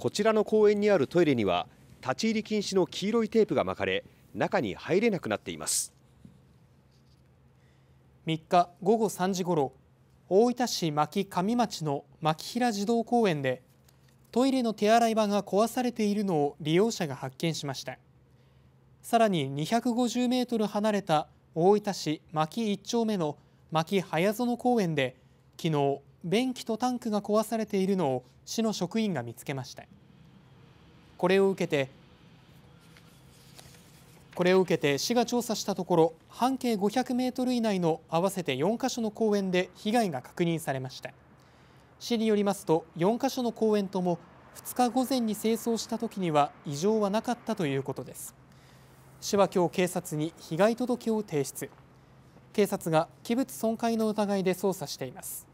こちらの公園にあるトイレには立ち入り禁止の黄色いテープが巻かれ中に入れなくなっています3日午後3時ごろ大分市牧上町の牧平児童公園でトイレの手洗い場が壊されているのを利用者が発見しましたさらに250メートル離れた大分市牧1丁目の牧早園公園で昨日便器とタンクが壊されているのを市の職員が見つけましたこれを受けてこれを受けて市が調査したところ半径500メートル以内の合わせて4カ所の公園で被害が確認されました市によりますと4カ所の公園とも2日午前に清掃した時には異常はなかったということです市は今日警察に被害届を提出警察が器物損壊の疑いで捜査しています